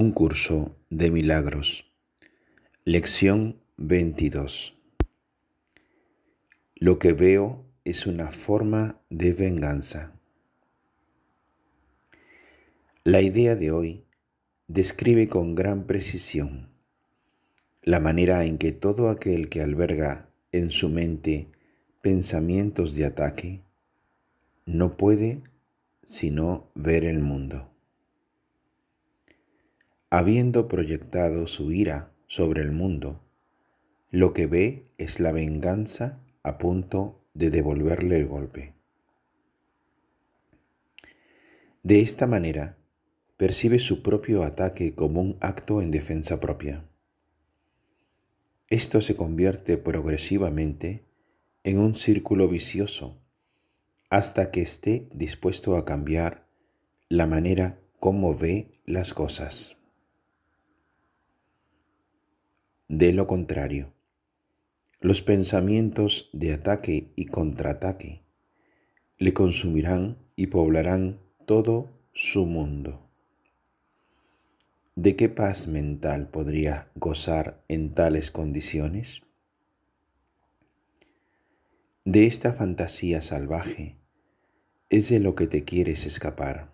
Un curso de milagros. Lección 22. Lo que veo es una forma de venganza. La idea de hoy describe con gran precisión la manera en que todo aquel que alberga en su mente pensamientos de ataque no puede sino ver el mundo habiendo proyectado su ira sobre el mundo, lo que ve es la venganza a punto de devolverle el golpe. De esta manera, percibe su propio ataque como un acto en defensa propia. Esto se convierte progresivamente en un círculo vicioso hasta que esté dispuesto a cambiar la manera como ve las cosas. de lo contrario. Los pensamientos de ataque y contraataque le consumirán y poblarán todo su mundo. ¿De qué paz mental podría gozar en tales condiciones? De esta fantasía salvaje es de lo que te quieres escapar.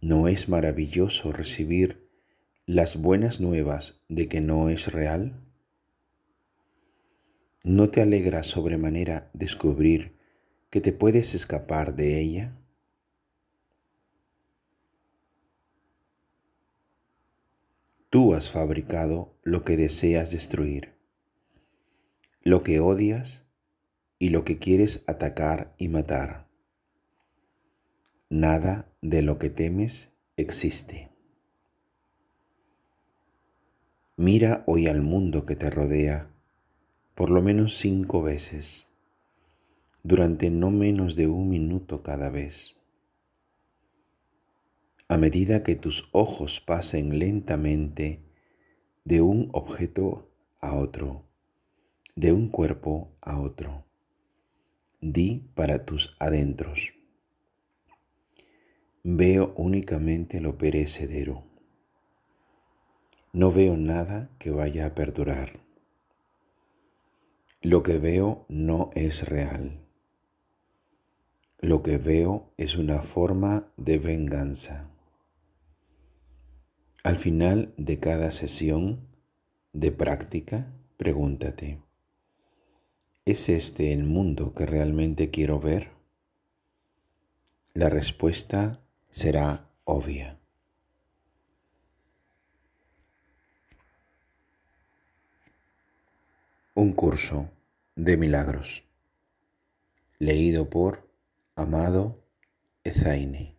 ¿No es maravilloso recibir las buenas nuevas de que no es real? ¿No te alegra sobremanera descubrir que te puedes escapar de ella? Tú has fabricado lo que deseas destruir, lo que odias y lo que quieres atacar y matar. Nada de lo que temes existe. Mira hoy al mundo que te rodea por lo menos cinco veces, durante no menos de un minuto cada vez. A medida que tus ojos pasen lentamente de un objeto a otro, de un cuerpo a otro, di para tus adentros. Veo únicamente lo perecedero no veo nada que vaya a perdurar. Lo que veo no es real. Lo que veo es una forma de venganza. Al final de cada sesión de práctica, pregúntate, ¿es este el mundo que realmente quiero ver? La respuesta será obvia. Un curso de milagros. Leído por Amado Ezaine.